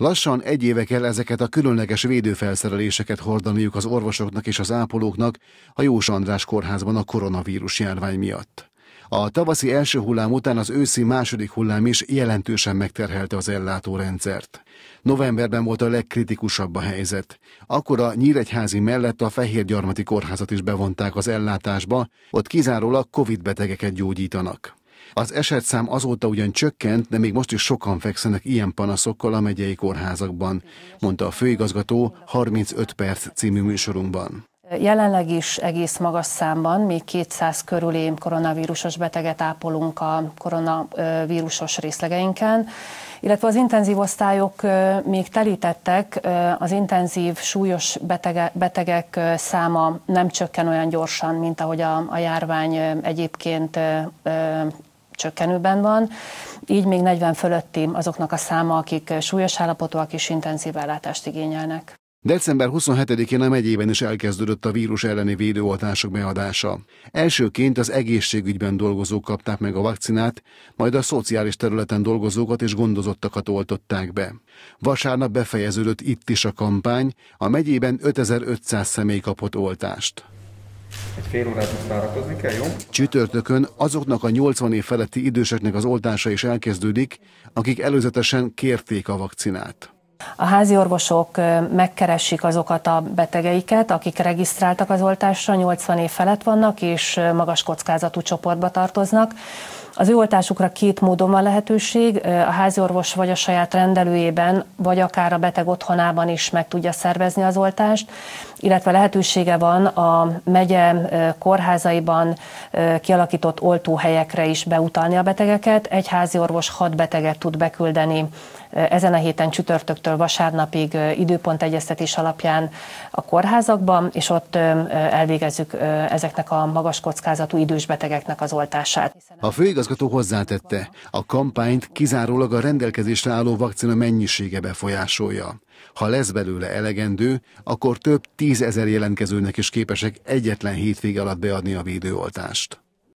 Lassan egy éve kell ezeket a különleges védőfelszereléseket hordaniuk az orvosoknak és az ápolóknak a Jós András kórházban a koronavírus járvány miatt. A tavaszi első hullám után az őszi második hullám is jelentősen megterhelte az ellátórendszert. Novemberben volt a legkritikusabb a helyzet. Akkor a Nyíregyházi mellett a Fehérgyarmati Kórházat is bevonták az ellátásba, ott kizárólag COVID betegeket gyógyítanak. Az esetszám azóta ugyan csökkent, de még most is sokan fekszenek ilyen panaszokkal a megyei kórházakban, mondta a főigazgató 35 perc című műsorunkban. Jelenleg is egész magas számban, még 200 körüli koronavírusos beteget ápolunk a koronavírusos részlegeinken, illetve az intenzív osztályok még telítettek, az intenzív súlyos betege, betegek száma nem csökken olyan gyorsan, mint ahogy a, a járvány egyébként csökkenőben van, így még 40 fölötti azoknak a száma, akik súlyos állapotúak és intenzív ellátást igényelnek. December 27-én a megyében is elkezdődött a vírus elleni védőoltások beadása. Elsőként az egészségügyben dolgozók kapták meg a vakcinát, majd a szociális területen dolgozókat és gondozottakat oltották be. Vasárnap befejeződött itt is a kampány, a megyében 5500 személy kapott oltást egy fél órát most várakozni kell, jó? Csütörtökön azoknak a 80 év feletti időseknek az oltása is elkezdődik, akik előzetesen kérték a vakcinát. A házi orvosok megkeresik azokat a betegeiket, akik regisztráltak az oltásra, 80 év felett vannak és magas kockázatú csoportba tartoznak. Az ő oltásukra két módon van lehetőség, a háziorvos vagy a saját rendelőjében, vagy akár a beteg otthonában is meg tudja szervezni az oltást, illetve lehetősége van a megye kórházaiban kialakított oltóhelyekre is beutalni a betegeket. Egy háziorvos hat beteget tud beküldeni ezen a héten csütörtöktől vasárnapig időpontegyeztetés alapján a kórházakban, és ott elvégezzük ezeknek a magas kockázatú idős betegeknek az oltását. A főigazgató hozzátette, a kampányt kizárólag a rendelkezésre álló vakcina mennyisége befolyásolja. Ha lesz belőle elegendő, akkor több tízezer jelentkezőnek is képesek egyetlen hétvége alatt beadni a védőoltást.